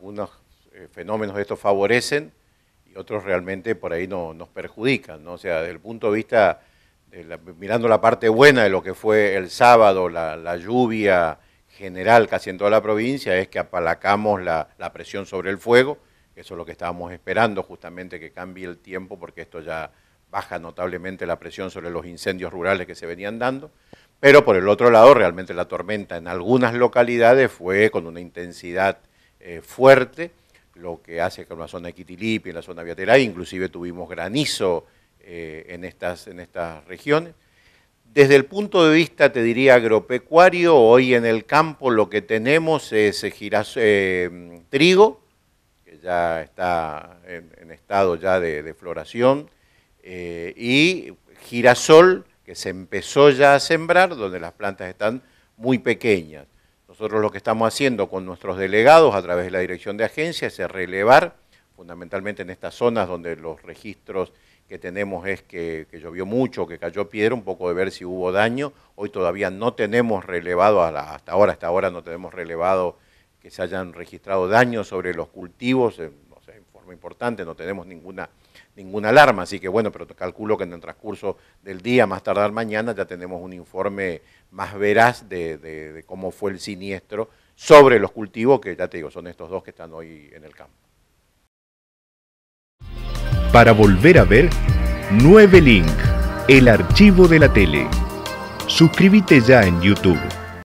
algunos eh, fenómenos de estos favorecen y otros realmente por ahí no, nos perjudican, ¿no? O sea, desde el punto de vista, mirando la parte buena de lo que fue el sábado, la, lluvia general casi en toda la provincia, es que apalacamos la, la presión sobre el fuego, eso es lo que estábamos esperando justamente que cambie el tiempo porque esto ya baja notablemente la presión sobre los incendios rurales que se venían dando, pero por el otro lado realmente la tormenta en algunas localidades fue con una intensidad eh, fuerte, lo que hace que en la zona de y en la zona de inclusive tuvimos granizo eh, en, estas, en estas regiones. Desde el punto de vista, te diría, agropecuario, hoy en el campo lo que tenemos es eh, trigo, que ya está en, estado ya de, floración, y girasol, que se empezó ya a sembrar, donde las plantas están muy pequeñas. Nosotros lo que estamos haciendo con nuestros delegados a través de la dirección de agencias es relevar, fundamentalmente en estas zonas donde los registros que tenemos es que, llovió mucho, que cayó piedra, un poco de ver si hubo daño. Hoy todavía no tenemos relevado, hasta ahora, hasta ahora no tenemos relevado que se hayan registrado daños sobre los cultivos, importante, no tenemos ninguna, ninguna alarma, así que bueno, pero calculo que en el transcurso del día, más tardar mañana, ya tenemos un informe más veraz de, de cómo fue el siniestro sobre los cultivos, que ya te digo, son estos dos que están hoy en el campo. Para volver a ver, 9 Link, el archivo de la tele. Suscríbete ya en YouTube.